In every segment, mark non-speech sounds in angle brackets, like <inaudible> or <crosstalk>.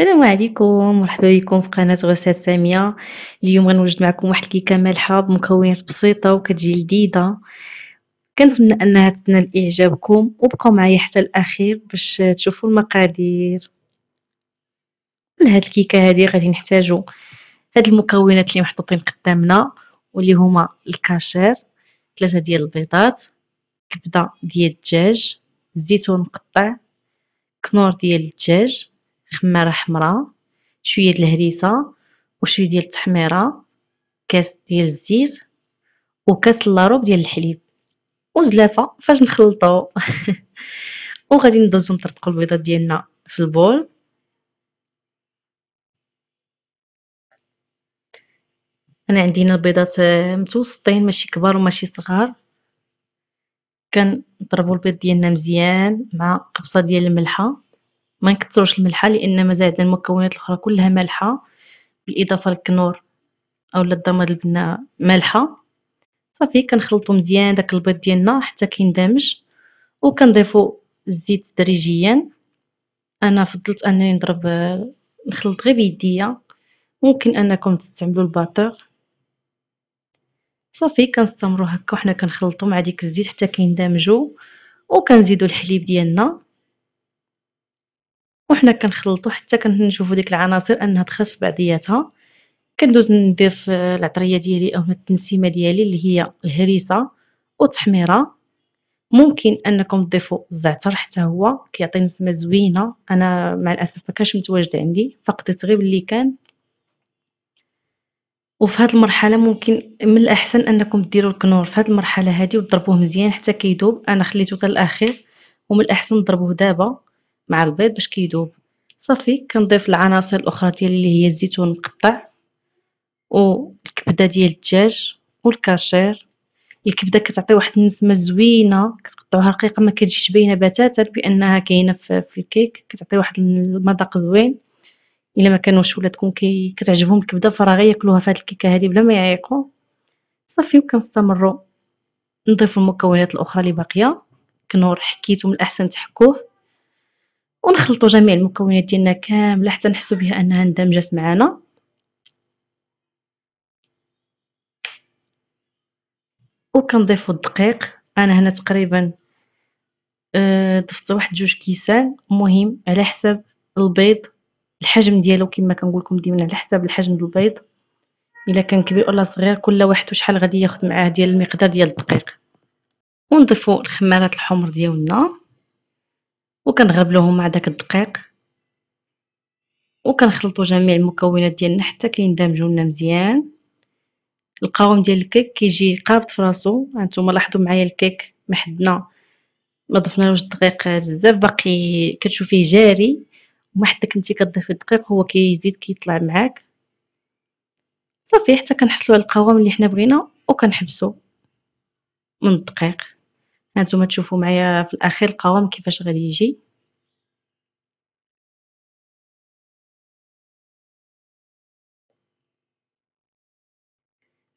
السلام عليكم مرحبا بكم في قناة غسات سامية اليوم غنوجد معكم واحد الكيكة مالحة بمكونات بسيطة وكتجي لذيذة كنتمنى انها تنال اعجابكم وبقاو معايا حتى الاخير باش تشوفوا المقادير لهاد الكيكة هادي غادي نحتاجو هاد المكونات اللي محطوطين قدامنا واللي هما الكاشير ثلاثة ديال البيضات كبدة ديال الدجاج زيتون مقطع كنور ديال الدجاج خماره حمراء شويه د الهريسه وشويه ديال التحميره كاس ديال الزيت وكاس لاروب ديال الحليب وزلافه فاش نخلطو <laughs> وغادي ندوزو نطرطقو البيضات ديالنا في البول انا عندي هنا البيضات آه، متوسطين ماشي كبار وماشي صغار كنضربو البيض ديالنا مزيان مع قبصه ديال الملحه ما نكثروش الملحه لان عندنا المكونات الاخرى كلها مالحه بالاضافه للكنور او الضماد البناء مالحه صافي كنخلطو مزيان داك البيض ديالنا حتى كيندمج وكنضيفو الزيت تدريجيا انا فضلت انني نضرب نخلط غير بيديا ممكن انكم تستعملوا الباتر صافي كنستمروا هكا وحنا كنخلطو مع ديك الزيت حتى كيندمجوا وكنزيدوا الحليب ديالنا وحنا كنخلطو حتى كنشوفو ديك العناصر انها تخلط في بعضياتها كندوز نضيف العطريه ديالي او التنسيمه ديالي اللي هي الهريسه وتحميره ممكن انكم تضيفوا الزعتر حتى هو كيعطي نسمه زوينه انا مع الاسف ما كانش متواجد عندي فقدت غير اللي كان وفي هذه المرحله ممكن من الاحسن انكم ديروا الكنور في هذه المرحله هذه وتضربوه مزيان حتى كيذوب انا خليته حتى الاخير ومن الاحسن تضربوه دابا مع البيض باش كيذوب صافي كنضيف العناصر الاخرى ديالي اللي هي الزيتون مقطع والكبده ديال الدجاج والكاشير الكبده كتعطي واحد النسمه زوينه كتقطعوها رقيقه ما كتجيش باينه بتاتا بانها كاينه في الكيك كتعطي واحد المذاق زوين الا ما كانوش تكون كي كتعجبهم الكبده فراغي ياكلوها في هاد الكيكه هادي بلا ما يعيقوا صافي وكنستمروا نضيف المكونات الاخرى اللي باقيه كنور حكيتو من الاحسن تحكوه ونخلطوا جميع المكونات ديالنا كامله حتى نحسوا بها انها اندمجت معنا وكنضيفوا الدقيق انا هنا تقريبا آه، ضفت واحد جوج كيسان مهم على حسب البيض الحجم ديالو كما كنقول لكم ديما على حسب الحجم ديال البيض الا كان كبير ولا صغير كل واحد وشحال غادي ياخذ معاه ديال المقدار ديال الدقيق ونضيفوا الخمارات الحمر ديالنا وكنغرب مع داك الدقيق وكنخلطوا جميع المكونات ديالنا حتى كيندمجوا لنا مزيان القوام ديال الكيك كيجي قابض في راسو هانتوما لاحظوا معايا الكيك محدنا ما ضفنالوش الدقيق بزاف باقي كتشوفيه جاري وما حتى كنتي كتضيفي الدقيق هو كيزيد كيطلع معاك صافي حتى كنحصلوا على القوام اللي حنا بغينا وكنحبسوا من الدقيق هانتوما تشوفوا معايا في الاخير القوام كيفاش غادي يجي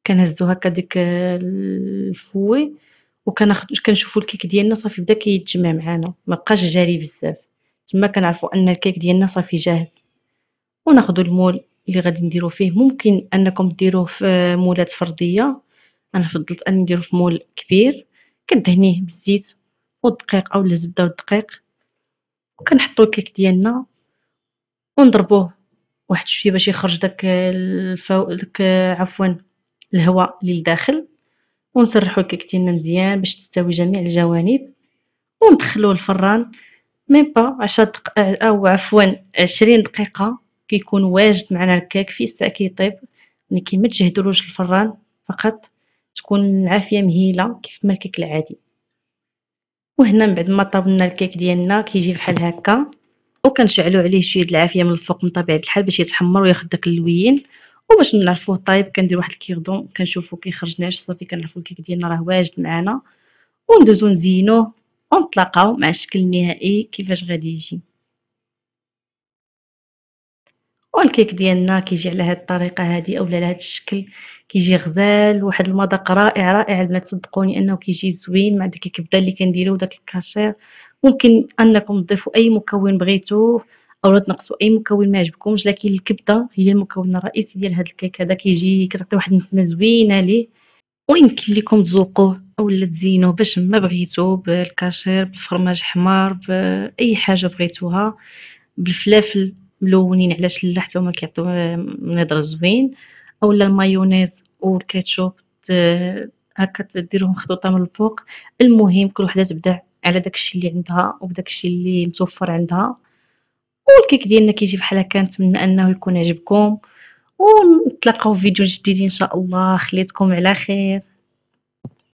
كنهزو هكا ديك الفوي كنشوفو الكيك ديالنا صافي بدا كيتجمع معانا مبقاش جاري بزاف تما كنعرفو ان الكيك ديالنا صافي جاهز وناخدو المول اللي غادي نديرو فيه ممكن انكم ديروه في مولات فرديه انا فضلت اني نديرو في مول كبير كدهنيه بالزيت والدقيق او الزبده والدقيق وكنحطو الكيك ديالنا ونضربوه واحد شويه باش يخرج داك الفو داك عفوا الهواء اللي لداخل ونسرحو الكيك ديالنا مزيان باش تستوي جميع الجوانب وندخلوه الفران ميم با 10 دق... او عفوا 20 دقيقه كيكون واجد معنا الكيك في الساعه كيطيب ملي كيما تجهدوا الفران فقط تكون العافيه مهيله كيف ما الكيك العادي وهنا من بعد ما طابنا الكيك ديالنا كيجي بحال هكا وكنشعلو عليه شويه العافيه من الفوق من طبيعه الحال باش يتحمر وياخذ داك اللوين وباش نعرفوه طايب كندير واحد الكيردون كنشوفو كيخرجناش صافي كنعرفو الكيك ديالنا راه واجد معانا وندوزو نزينوه ونطلقاو مع الشكل النهائي كيفاش غادي يجي والكيك ديالنا كيجي على هذه الطريقه هذه اولا على هاد الشكل كيجي غزال واحد المذاق رائع رائع ما تصدقوني انه كيجي زوين مع داك الكبده اللي كنديرو داك الكاشير ممكن انكم تضيفوا اي مكون بغيتوه او تنقصوا اي مكون ما عجبكمش لكن الكبده هي المكون الرئيسي ديال هذا الكيك هذا كيجي كتعطي واحد النسمه زوينه ليه ويمكن لكم تذوقوه اولا تزينوه باش ما بغيتو بالكاشير بالفرماج حمار باي حاجه بغيتوها بالفلافل ملونين على لا حتى هما كيعطيو نظر زوين اولا المايونيز والكاتشوب هكا تديرهم خطوطه من الفوق المهم كل وحده تبدا على داكشي اللي عندها وبداكشي اللي متوفر عندها والكيك ديالنا كيجي بحال هكا نتمنى انه يكون عجبكم ونتلاقاو في فيديو جديد ان شاء الله خليتكم على خير